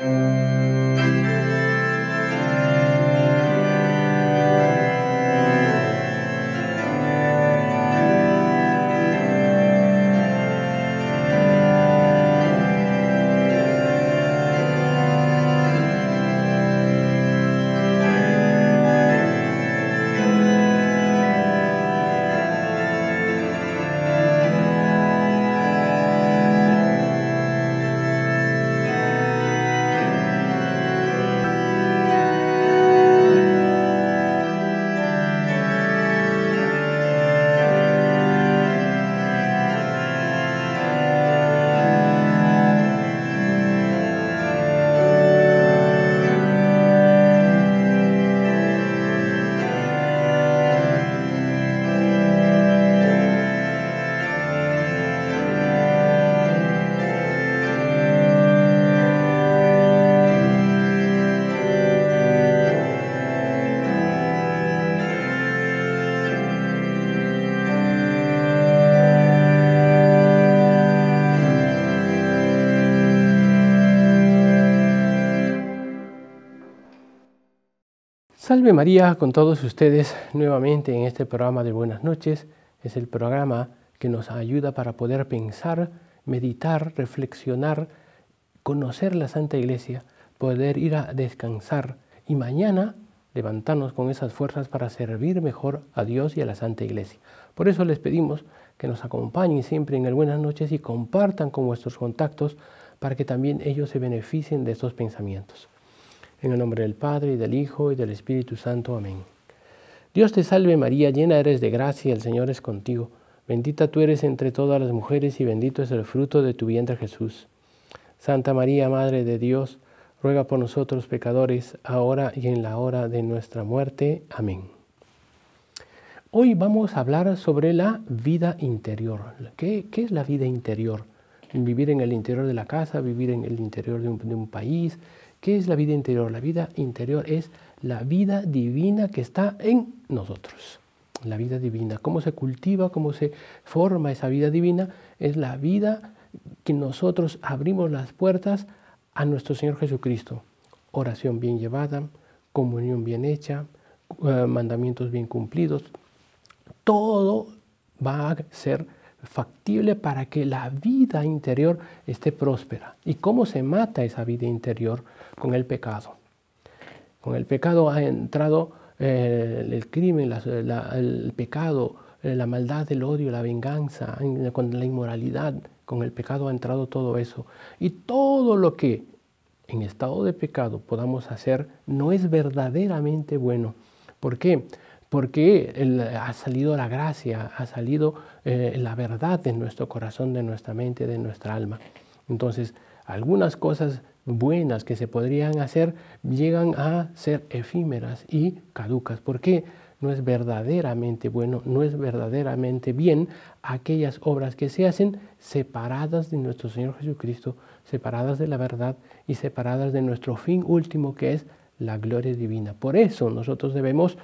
Thank you. Salve María con todos ustedes nuevamente en este programa de Buenas noches. Es el programa que nos ayuda para poder pensar, meditar, reflexionar, conocer la Santa Iglesia, poder ir a descansar y mañana levantarnos con esas fuerzas para servir mejor a Dios y a la Santa Iglesia. Por eso les pedimos que nos acompañen siempre en el Buenas noches y compartan con vuestros contactos para que también ellos se beneficien de estos pensamientos. En el nombre del Padre, y del Hijo, y del Espíritu Santo. Amén. Dios te salve María, llena eres de gracia, el Señor es contigo. Bendita tú eres entre todas las mujeres, y bendito es el fruto de tu vientre Jesús. Santa María, Madre de Dios, ruega por nosotros pecadores, ahora y en la hora de nuestra muerte. Amén. Hoy vamos a hablar sobre la vida interior. ¿Qué, qué es la vida interior? vivir en el interior de la casa, vivir en el interior de un, país. ¿Qué es la vida interior? La vida interior es la vida divina que está en nosotros. La vida divina, cómo se cultiva, cómo se forma esa vida divina, es la vida que nosotros abrimos las puertas a nuestro Señor Jesucristo. Oración bien llevada, comunión bien hecha, eh, mandamientos bien cumplidos, todo va a ser factible para que la vida interior esté próspera. ¿Y cómo se mata esa vida interior? Con el pecado. Con el pecado ha entrado eh, el crimen, eh, el pecado, eh, la maldad, el odio, la venganza, con la inmoralidad. Con el pecado ha entrado todo eso. Y todo lo que en estado de pecado podamos hacer no es verdaderamente bueno. ¿Por qué? porque ha salido la gracia, ha salido eh, la verdad de nuestro corazón, de nuestra mente, de nuestra alma. Entonces, algunas cosas buenas que se podrían hacer llegan a ser efímeras y caducas. porque No es verdaderamente bueno, no es verdaderamente bien aquellas obras que se hacen separadas de nuestro Señor Jesucristo, separadas de la verdad y separadas de nuestro fin último que es la gloria divina. Por eso nosotros debemos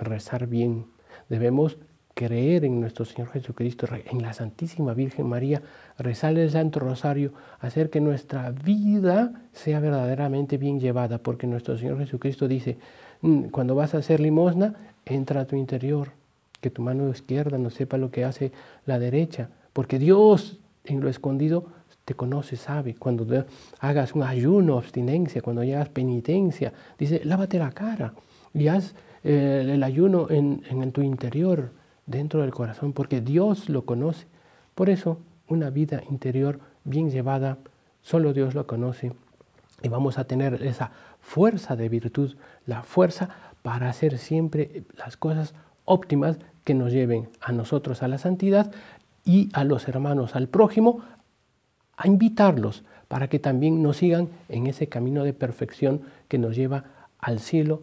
rezar bien, debemos creer en nuestro Señor Jesucristo, en la Santísima Virgen María, rezar el Santo Rosario, hacer que nuestra vida sea verdaderamente bien llevada, porque nuestro Señor Jesucristo dice, mm, cuando vas a hacer limosna, entra a tu interior, que tu mano izquierda no sepa lo que hace la derecha, porque Dios en lo escondido te conoce, sabe, cuando hagas un ayuno, abstinencia, cuando hagas penitencia, dice, lávate la cara y haz eh, el ayuno en, en tu interior, dentro del corazón, porque Dios lo conoce. Por eso una vida interior bien llevada, solo Dios lo conoce. Y vamos a tener esa fuerza de virtud, la fuerza para hacer siempre las cosas óptimas que nos lleven a nosotros a la santidad y a los hermanos, al prójimo, a invitarlos para que también nos sigan en ese camino de perfección que nos lleva al cielo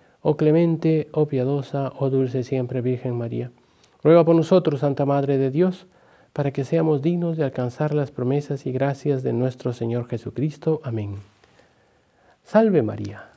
Oh clemente, oh piadosa, oh dulce siempre Virgen María. Ruega por nosotros, Santa Madre de Dios, para que seamos dignos de alcanzar las promesas y gracias de nuestro Señor Jesucristo. Amén. Salve María.